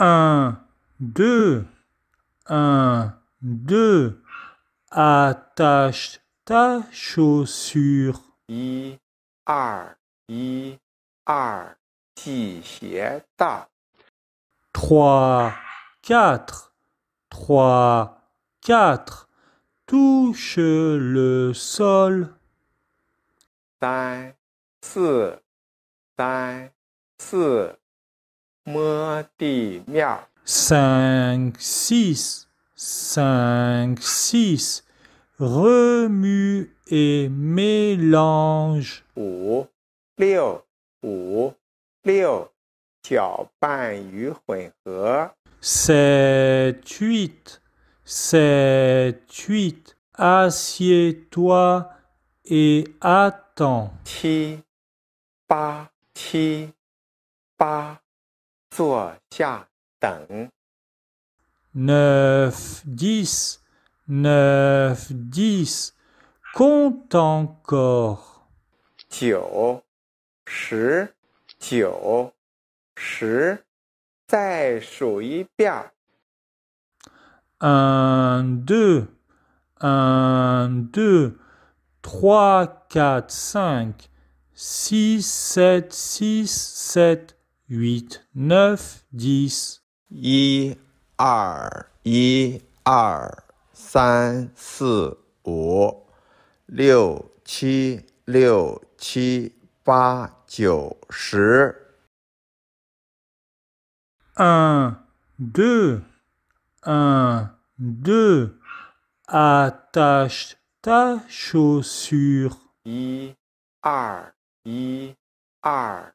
1, 2, 1, 2, attache ta chaussure. 1, 2, 1, 2, ti-hié-ta. 3, 4, 3, 4, touche le sol. 3, 4, 3, 4. 5, 6, 5, 6. Remue et mélange. 5, 6, 5, 6. 7, 8, 7, 8. Assieds-toi et attends. 7, 8, 7, 8. 坐下等。neuf dix neuf dix compte encore. 九，十，九，十。再数一遍。un deux un deux trois quatre cinq six sept six sept w i t n e o v e yes. 一、二、一、二、三、四、五、六、七、六、七、八、九、十。Un, deux, un, deux. Attache ta chaussure. 一、二、一、二。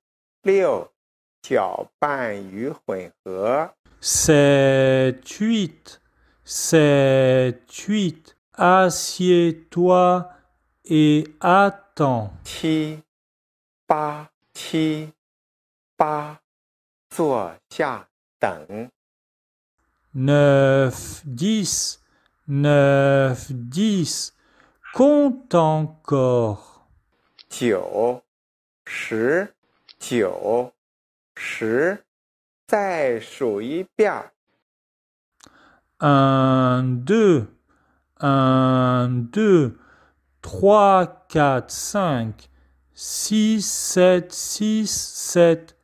六，搅拌与混合。s e t u i t l e s e u i t e Assieds-toi et attends. 七，八，七，八。坐下等。Neuf, dix, neuf, dix. Compte encore. 九，十。九，十，再数一遍。quatre san un un cinq deux deux trois huit sept sept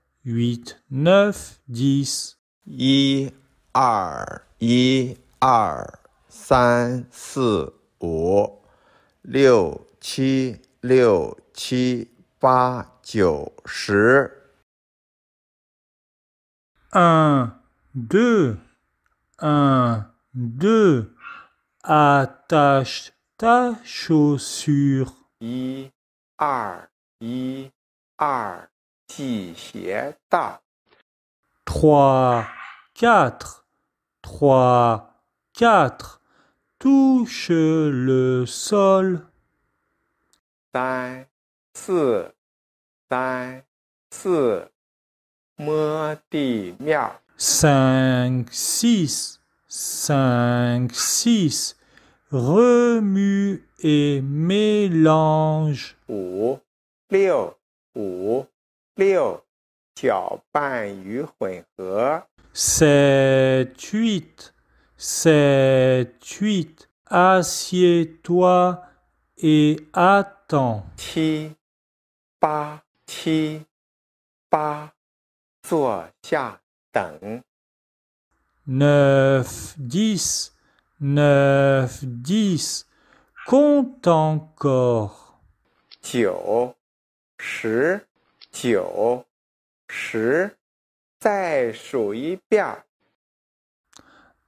neuf six six 一，二，一，二，三，四，五，六，七，六，七。Un deux, un, deux. Attache ta chaussure. Trois quatre, trois, quatre. Touche le sol. 四三四摸地面儿。Cinq six cinq six remue et mélange。五六五六搅拌与混合。Sept huit sept huit assieds-toi et attends. 七八七八坐下等。九十九十，再数一遍。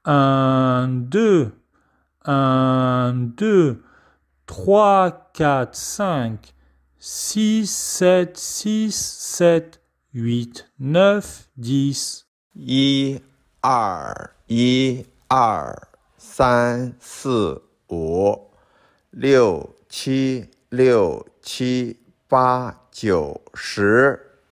一、二、一、二、三、四、五。六七六七八 s 十。一二一二三四五六七六七八九十。